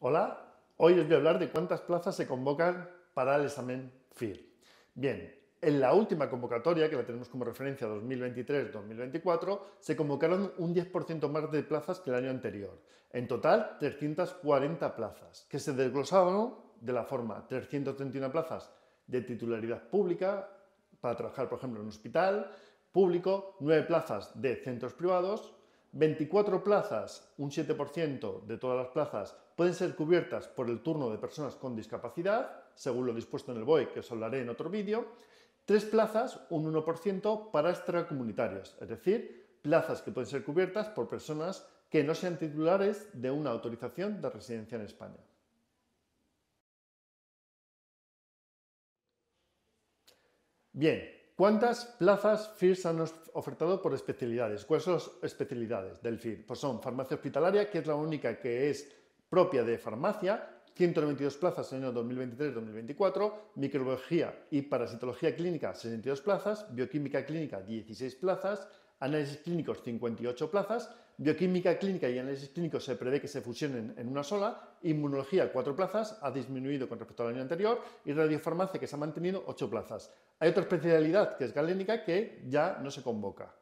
Hola, hoy os voy a hablar de cuántas plazas se convocan para el examen FIR. Bien, en la última convocatoria, que la tenemos como referencia 2023-2024, se convocaron un 10% más de plazas que el año anterior. En total, 340 plazas, que se desglosaron de la forma 331 plazas de titularidad pública, para trabajar, por ejemplo, en un hospital público, 9 plazas de centros privados, 24 plazas, un 7% de todas las plazas, pueden ser cubiertas por el turno de personas con discapacidad, según lo dispuesto en el BOE, que os hablaré en otro vídeo. 3 plazas, un 1% para extracomunitarios, es decir, plazas que pueden ser cubiertas por personas que no sean titulares de una autorización de residencia en España. Bien, ¿Cuántas plazas FIRS han ofertado por especialidades? ¿Cuáles son las especialidades del FIR? Pues son farmacia hospitalaria, que es la única que es propia de farmacia, 192 plazas en el año 2023-2024, microbiología y parasitología clínica 62 plazas, bioquímica clínica 16 plazas, análisis clínicos 58 plazas, bioquímica clínica y análisis clínico se prevé que se fusionen en una sola, inmunología 4 plazas, ha disminuido con respecto al año anterior, y radiofarmacia que se ha mantenido 8 plazas. Hay otra especialidad que es galénica que ya no se convoca.